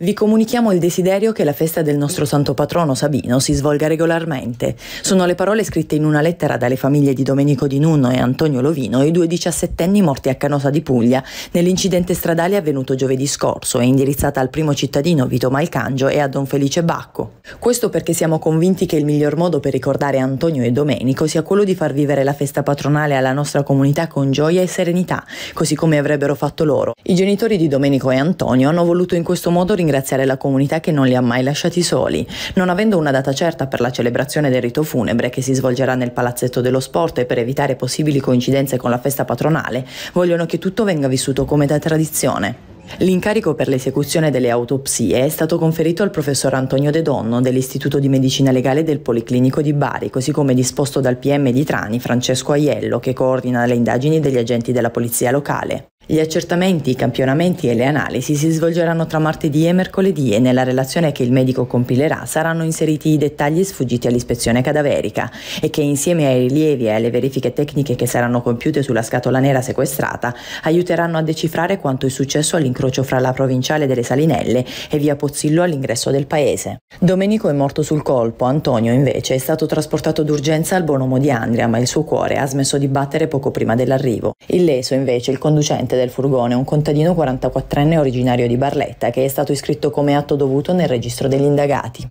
Vi comunichiamo il desiderio che la festa del nostro santo patrono Sabino si svolga regolarmente. Sono le parole scritte in una lettera dalle famiglie di Domenico Di Nunno e Antonio Lovino, i due diciassettenni morti a Canosa di Puglia nell'incidente stradale avvenuto giovedì scorso e indirizzata al primo cittadino Vito Malcangio e a Don Felice Bacco. Questo perché siamo convinti che il miglior modo per ricordare Antonio e Domenico sia quello di far vivere la festa patronale alla nostra comunità con gioia e serenità, così come avrebbero fatto loro. I genitori di Domenico e Antonio hanno voluto in questo modo ringraziare ringraziare la comunità che non li ha mai lasciati soli. Non avendo una data certa per la celebrazione del rito funebre che si svolgerà nel palazzetto dello sport e per evitare possibili coincidenze con la festa patronale, vogliono che tutto venga vissuto come da tradizione. L'incarico per l'esecuzione delle autopsie è stato conferito al professor Antonio De Donno dell'Istituto di Medicina Legale del Policlinico di Bari, così come disposto dal PM di Trani Francesco Aiello, che coordina le indagini degli agenti della polizia locale. Gli accertamenti, i campionamenti e le analisi si svolgeranno tra martedì e mercoledì e nella relazione che il medico compilerà saranno inseriti i dettagli sfuggiti all'ispezione cadaverica e che insieme ai rilievi e alle verifiche tecniche che saranno compiute sulla scatola nera sequestrata aiuteranno a decifrare quanto è successo all'incrocio fra la provinciale delle Salinelle e via Pozzillo all'ingresso del paese. Domenico è morto sul colpo, Antonio invece è stato trasportato d'urgenza al buon uomo di Andria ma il suo cuore ha smesso di battere poco prima dell'arrivo. Illeso invece il conducente del furgone un contadino 44enne originario di Barletta che è stato iscritto come atto dovuto nel registro degli indagati.